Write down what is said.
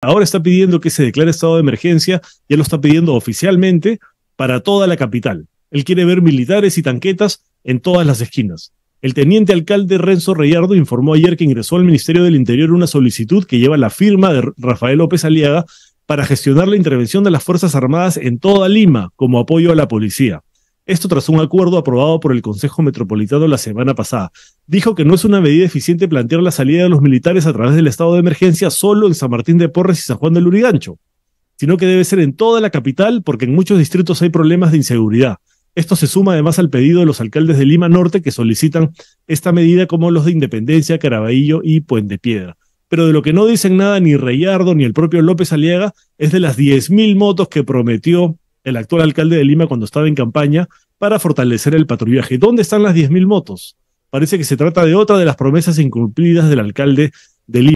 Ahora está pidiendo que se declare estado de emergencia, ya lo está pidiendo oficialmente para toda la capital. Él quiere ver militares y tanquetas en todas las esquinas. El teniente alcalde Renzo Reyardo informó ayer que ingresó al Ministerio del Interior una solicitud que lleva la firma de Rafael López Aliaga para gestionar la intervención de las Fuerzas Armadas en toda Lima como apoyo a la policía. Esto tras un acuerdo aprobado por el Consejo Metropolitano la semana pasada. Dijo que no es una medida eficiente plantear la salida de los militares a través del estado de emergencia solo en San Martín de Porres y San Juan del Lurigancho, sino que debe ser en toda la capital porque en muchos distritos hay problemas de inseguridad. Esto se suma además al pedido de los alcaldes de Lima Norte que solicitan esta medida como los de Independencia, Caraballo y Puente Piedra. Pero de lo que no dicen nada ni Reyardo ni el propio López Aliaga es de las 10.000 motos que prometió el actual alcalde de Lima cuando estaba en campaña, para fortalecer el patrullaje. ¿Dónde están las 10.000 motos? Parece que se trata de otra de las promesas incumplidas del alcalde de Lima.